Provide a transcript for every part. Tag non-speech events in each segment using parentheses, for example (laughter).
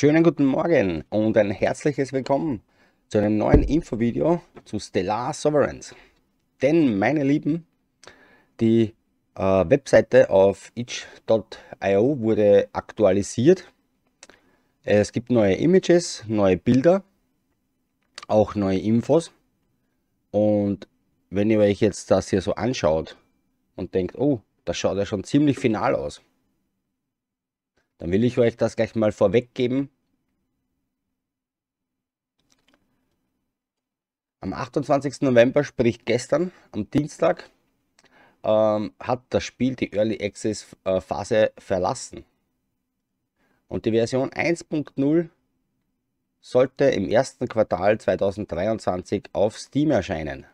Schönen guten Morgen und ein herzliches Willkommen zu einem neuen Infovideo zu Stellar Sovereigns. Denn, meine Lieben, die äh, Webseite auf itch.io wurde aktualisiert. Es gibt neue Images, neue Bilder, auch neue Infos. Und wenn ihr euch jetzt das hier so anschaut und denkt, oh, das schaut ja schon ziemlich final aus, dann will ich euch das gleich mal vorweggeben. Am 28. November, sprich gestern, am Dienstag, ähm, hat das Spiel die Early Access äh, Phase verlassen. Und die Version 1.0 sollte im ersten Quartal 2023 auf Steam erscheinen.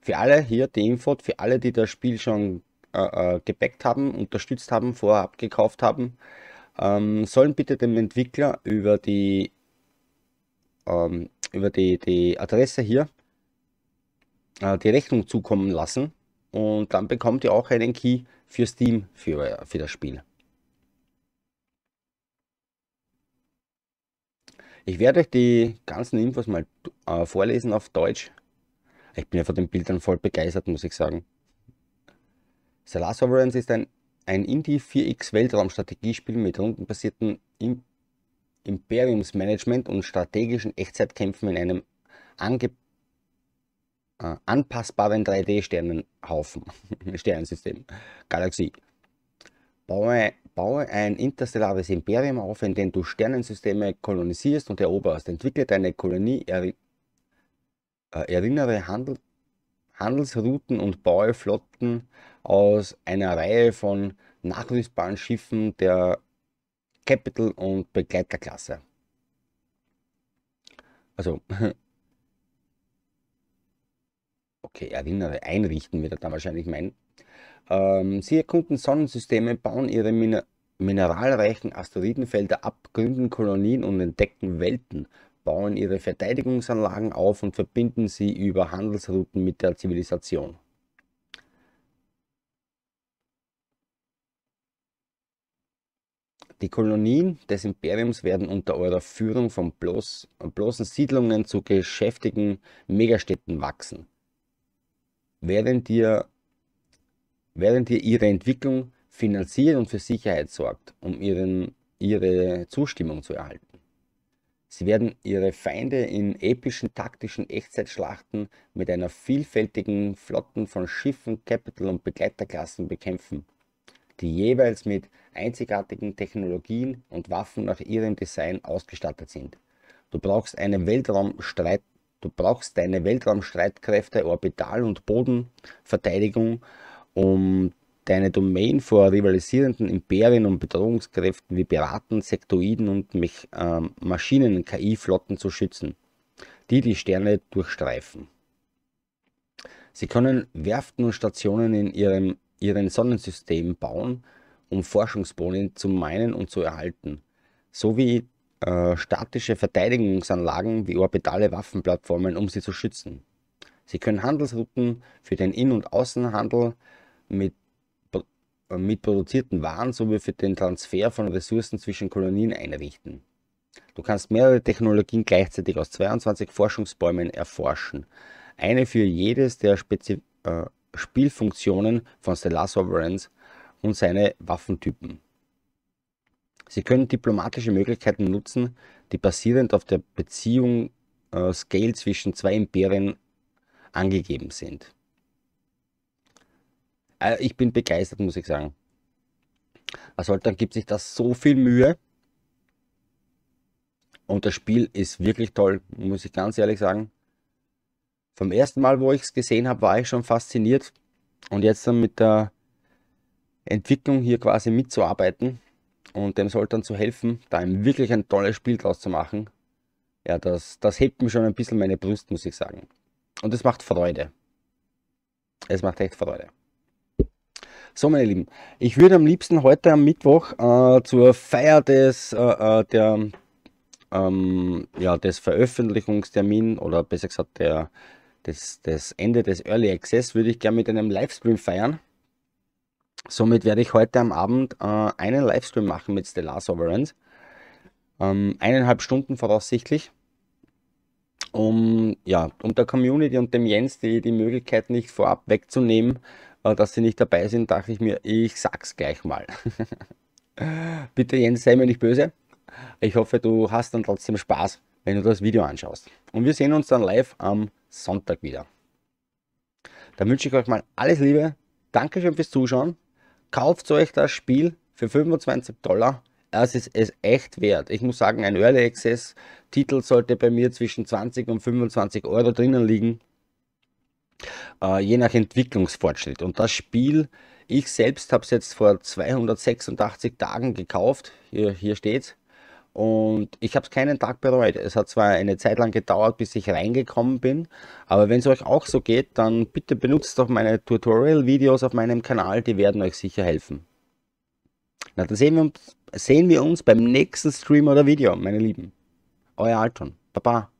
Für alle hier die Info, für alle, die das Spiel schon äh, äh, gebackt haben, unterstützt haben, vorab gekauft haben, ähm, sollen bitte dem Entwickler über die, ähm, über die, die Adresse hier äh, die Rechnung zukommen lassen und dann bekommt ihr auch einen Key für Steam für, für das Spiel. Ich werde euch die ganzen Infos mal äh, vorlesen auf Deutsch. Ich bin ja von den Bildern voll begeistert, muss ich sagen. Stellar Sovereigns ist ein, ein Indie-4X-Weltraumstrategiespiel mit rundenbasierten Im Imperiumsmanagement und strategischen Echtzeitkämpfen in einem äh, anpassbaren 3D-Sternenhaufen, (laughs) Sternensystem, Galaxie. Baue, baue, ein interstellares Imperium auf, in dem du Sternensysteme kolonisierst und eroberst. Entwickle deine Kolonie, er, äh, erinnere Handel, Handelsrouten und Bauflotten aus einer Reihe von nachrüstbaren Schiffen der Capital- und Begleiterklasse. Also, (laughs) okay, erinnere, einrichten wird er dann wahrscheinlich meinen. Ähm, sie erkunden Sonnensysteme, bauen ihre Min mineralreichen Asteroidenfelder ab, gründen Kolonien und entdecken Welten bauen ihre Verteidigungsanlagen auf und verbinden sie über Handelsrouten mit der Zivilisation. Die Kolonien des Imperiums werden unter eurer Führung von bloß, bloßen Siedlungen zu geschäftigen Megastädten wachsen. Während ihr, während ihr ihre Entwicklung finanziert und für Sicherheit sorgt, um ihren, ihre Zustimmung zu erhalten. Sie werden ihre Feinde in epischen taktischen Echtzeitschlachten mit einer vielfältigen Flotten von Schiffen, Capital- und Begleiterklassen bekämpfen, die jeweils mit einzigartigen Technologien und Waffen nach ihrem Design ausgestattet sind. Du brauchst, du brauchst deine Weltraumstreitkräfte, Orbital- und Bodenverteidigung, um deine Domain vor rivalisierenden Imperien und Bedrohungskräften wie Piraten, Sektoiden und Mech äh, Maschinen-KI-Flotten zu schützen, die die Sterne durchstreifen. Sie können Werften und Stationen in ihrem, ihren Sonnensystemen bauen, um Forschungsbohnen zu meinen und zu erhalten, sowie äh, statische Verteidigungsanlagen wie orbitale Waffenplattformen, um sie zu schützen. Sie können Handelsrouten für den In- und Außenhandel mit äh, mit produzierten Waren sowie für den Transfer von Ressourcen zwischen Kolonien einrichten. Du kannst mehrere Technologien gleichzeitig aus 22 Forschungsbäumen erforschen. Eine für jedes der Spezi äh, Spielfunktionen von Stellar Sovereigns und seine Waffentypen. Sie können diplomatische Möglichkeiten nutzen, die basierend auf der Beziehung äh, Scale zwischen zwei Imperien angegeben sind. Äh, ich bin begeistert, muss ich sagen. Also dann gibt sich das so viel Mühe. Und das Spiel ist wirklich toll, muss ich ganz ehrlich sagen. Vom ersten Mal, wo ich es gesehen habe, war ich schon fasziniert. Und jetzt dann mit der Entwicklung hier quasi mitzuarbeiten und dem Soltan zu helfen, da ihm wirklich ein tolles Spiel draus zu machen, ja, das, das hebt mir schon ein bisschen meine Brust, muss ich sagen. Und es macht Freude. Es macht echt Freude. So, meine Lieben, ich würde am liebsten heute am Mittwoch äh, zur Feier des, äh, äh, der, ähm, ja, des Veröffentlichungstermin oder besser gesagt der, des, des Ende des Early Access würde ich gerne mit einem Livestream feiern. Somit werde ich heute am Abend äh, einen Livestream machen mit Stellar Sovereigns. Ähm, eineinhalb Stunden voraussichtlich um, ja, um der Community und dem Jens die, die Möglichkeit nicht vorab wegzunehmen, äh, dass sie nicht dabei sind, dachte ich mir, ich sag's gleich mal. (laughs) Bitte Jens, sei mir nicht böse. Ich hoffe, du hast dann trotzdem Spaß, wenn du das Video anschaust. Und wir sehen uns dann live am Sonntag wieder. Dann wünsche ich euch mal alles Liebe. Dankeschön fürs Zuschauen. Kauft euch das Spiel für 25 Dollar. Es ist es echt wert. Ich muss sagen, ein Early Access Titel sollte bei mir zwischen 20 und 25 Euro drinnen liegen äh, je nach Entwicklungsfortschritt. Und das Spiel, ich selbst habe es jetzt vor 286 Tagen gekauft, hier, hier steht und ich habe es keinen Tag bereut. Es hat zwar eine Zeit lang gedauert, bis ich reingekommen bin, aber wenn es euch auch so geht, dann bitte benutzt doch meine Tutorial-Videos auf meinem Kanal, die werden euch sicher helfen. Na, dann sehen wir uns, sehen wir uns beim nächsten Stream oder Video, meine Lieben. Euer Alton. Baba.